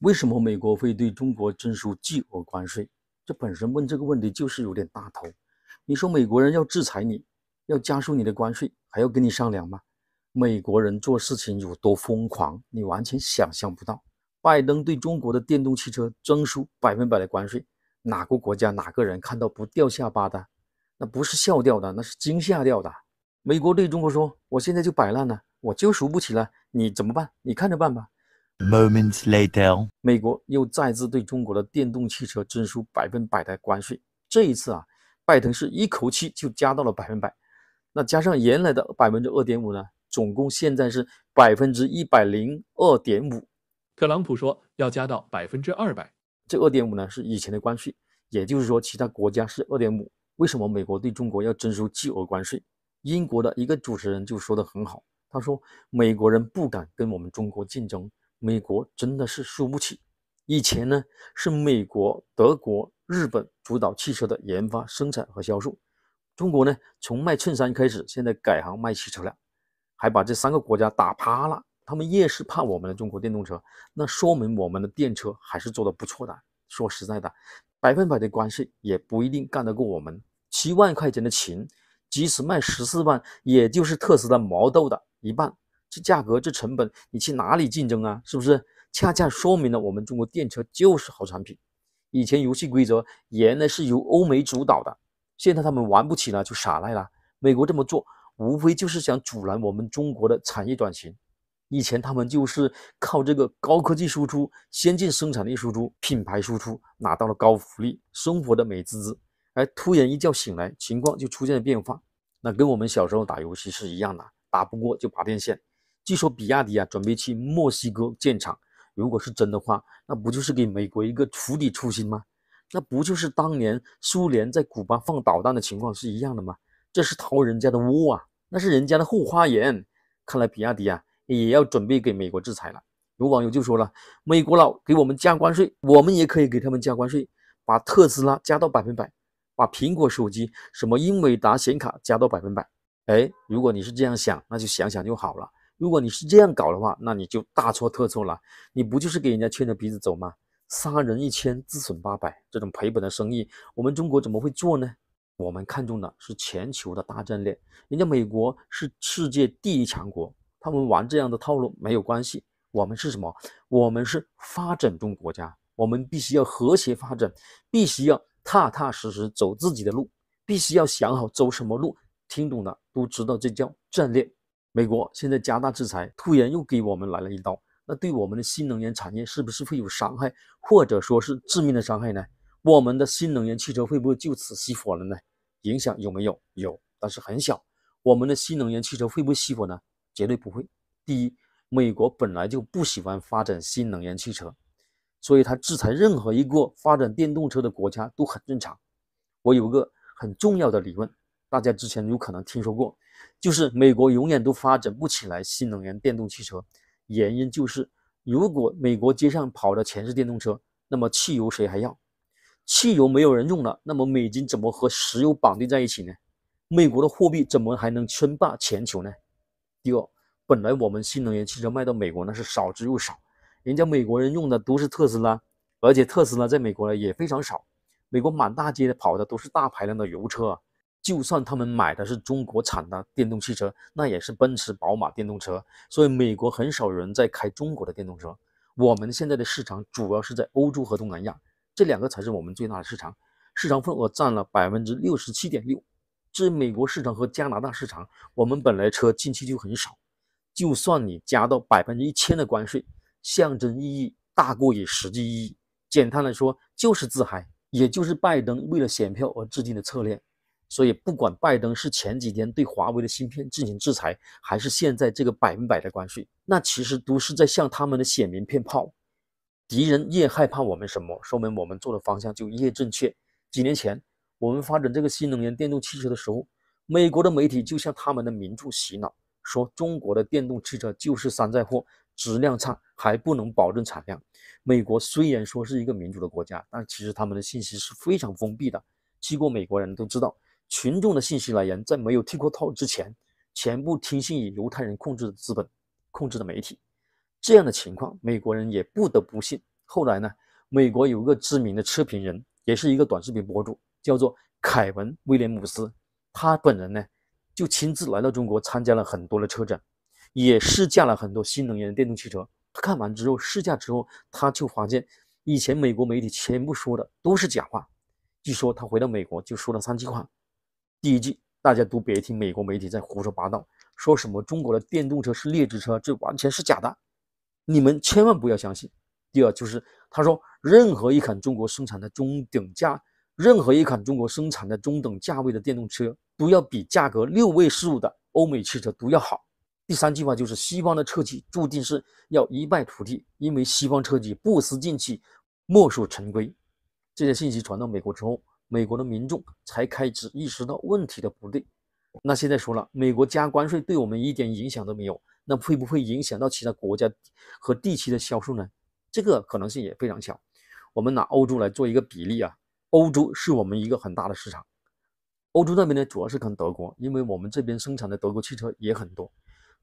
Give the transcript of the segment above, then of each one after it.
为什么美国会对中国征收巨额关税？这本身问这个问题就是有点大头。你说美国人要制裁你，要加收你的关税，还要跟你商量吗？美国人做事情有多疯狂，你完全想象不到。拜登对中国的电动汽车征收百分百的关税，哪个国家哪个人看到不掉下巴的？那不是笑掉的，那是惊吓掉的。美国对中国说：“我现在就摆烂了，我就输不起了，你怎么办？你看着办吧。” Moments later，美国又再次对中国的电动汽车征收百分百的关税，这一次啊，拜登是一口气就加到了百分百，那加上原来的百分之二点五呢，总共现在是百分之一百零二点五。特朗普说要加到百分之二百，这二点五呢是以前的关税，也就是说其他国家是二点五。为什么美国对中国要征收巨额关税？英国的一个主持人就说的很好，他说美国人不敢跟我们中国竞争。美国真的是输不起。以前呢，是美国、德国、日本主导汽车的研发、生产和销售。中国呢，从卖衬衫开始，现在改行卖汽车了，还把这三个国家打趴了。他们越是怕我们的中国电动车，那说明我们的电车还是做的不错的。说实在的，百分百的关系也不一定干得过我们。七万块钱的琴，即使卖十四万，也就是特斯拉毛豆的一半。这价格，这成本，你去哪里竞争啊？是不是？恰恰说明了我们中国电车就是好产品。以前游戏规则原来是由欧美主导的，现在他们玩不起了，就耍赖了。美国这么做，无非就是想阻拦我们中国的产业转型。以前他们就是靠这个高科技输出、先进生产力输出、品牌输出，拿到了高福利，生活的美滋滋。哎，突然一觉醒来，情况就出现了变化。那跟我们小时候打游戏是一样的，打不过就拔电线。据说比亚迪啊准备去墨西哥建厂，如果是真的话，那不就是给美国一个釜底抽薪吗？那不就是当年苏联在古巴放导弹的情况是一样的吗？这是掏人家的窝啊，那是人家的后花园。看来比亚迪啊也要准备给美国制裁了。有网友就说了，美国佬给我们加关税，我们也可以给他们加关税，把特斯拉加到百分百，把苹果手机、什么英伟达显卡加到百分百。哎，如果你是这样想，那就想想就好了。如果你是这样搞的话，那你就大错特错了。你不就是给人家牵着鼻子走吗？杀人一千，自损八百，这种赔本的生意，我们中国怎么会做呢？我们看中的是全球的大战略。人家美国是世界第一强国，他们玩这样的套路没有关系。我们是什么？我们是发展中国家，我们必须要和谐发展，必须要踏踏实实走自己的路，必须要想好走什么路。听懂了，都知道这叫战略。美国现在加大制裁，突然又给我们来了一刀，那对我们的新能源产业是不是会有伤害，或者说是致命的伤害呢？我们的新能源汽车会不会就此熄火了呢？影响有没有？有，但是很小。我们的新能源汽车会不会熄火呢？绝对不会。第一，美国本来就不喜欢发展新能源汽车，所以他制裁任何一个发展电动车的国家都很正常。我有个很重要的理论，大家之前有可能听说过。就是美国永远都发展不起来新能源电动汽车，原因就是，如果美国街上跑的全是电动车，那么汽油谁还要？汽油没有人用了，那么美金怎么和石油绑定在一起呢？美国的货币怎么还能称霸全球呢？第二，本来我们新能源汽车卖到美国那是少之又少，人家美国人用的都是特斯拉，而且特斯拉在美国呢也非常少，美国满大街的跑的都是大排量的油车。啊，就算他们买的是中国产的电动汽车，那也是奔驰、宝马电动车。所以美国很少有人在开中国的电动车。我们现在的市场主要是在欧洲和东南亚，这两个才是我们最大的市场，市场份额占了百分之六十七点六。至于美国市场和加拿大市场，我们本来车进去就很少，就算你加到百分之一千的关税，象征意义大过于实际意义。简单来说，就是自嗨，也就是拜登为了选票而制定的策略。所以，不管拜登是前几天对华为的芯片进行制裁，还是现在这个百分百的关税，那其实都是在向他们的显名片炮。敌人越害怕我们什么，说明我们做的方向就越正确。几年前，我们发展这个新能源电动汽车的时候，美国的媒体就向他们的民众洗脑，说中国的电动汽车就是山寨货，质量差，还不能保证产量。美国虽然说是一个民主的国家，但其实他们的信息是非常封闭的。去过美国人都知道。群众的信息来源在没有 TikTok 之前，全部听信以犹太人控制的资本控制的媒体。这样的情况，美国人也不得不信。后来呢，美国有个知名的车评人，也是一个短视频博主，叫做凯文威廉姆斯。他本人呢，就亲自来到中国，参加了很多的车展，也试驾了很多新能源的电动汽车。看完之后，试驾之后，他就发现以前美国媒体全部说的都是假话。据说他回到美国就说了三句话。第一句，大家都别听美国媒体在胡说八道，说什么中国的电动车是劣质车，这完全是假的，你们千万不要相信。第二就是他说，任何一款中国生产的中等价，任何一款中国生产的中等价位的电动车都要比价格六位数的欧美汽车都要好。第三句话就是，西方的车企注定是要一败涂地，因为西方车企不思进取，墨守成规。这些信息传到美国之后。美国的民众才开始意识到问题的不对。那现在说了，美国加关税对我们一点影响都没有，那会不会影响到其他国家和地区的销售呢？这个可能性也非常小。我们拿欧洲来做一个比例啊，欧洲是我们一个很大的市场。欧洲那边呢，主要是跟德国，因为我们这边生产的德国汽车也很多，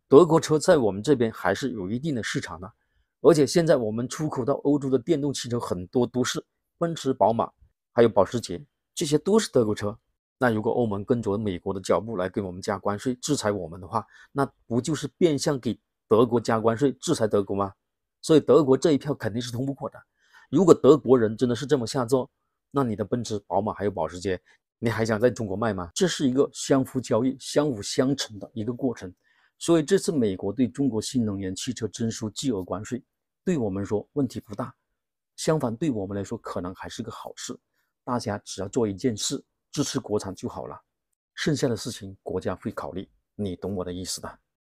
德国车在我们这边还是有一定的市场呢。而且现在我们出口到欧洲的电动汽车很多都是奔驰、宝马，还有保时捷。这些都是德国车，那如果欧盟跟着美国的脚步来给我们加关税、制裁我们的话，那不就是变相给德国加关税、制裁德国吗？所以德国这一票肯定是通不过的。如果德国人真的是这么下作，那你的奔驰、宝马还有保时捷，你还想在中国卖吗？这是一个相互交易、相辅相成的一个过程。所以这次美国对中国新能源汽车征收巨额关税，对我们说问题不大，相反对我们来说可能还是个好事。大家只要做一件事，支持国产就好了，剩下的事情国家会考虑，你懂我的意思吧？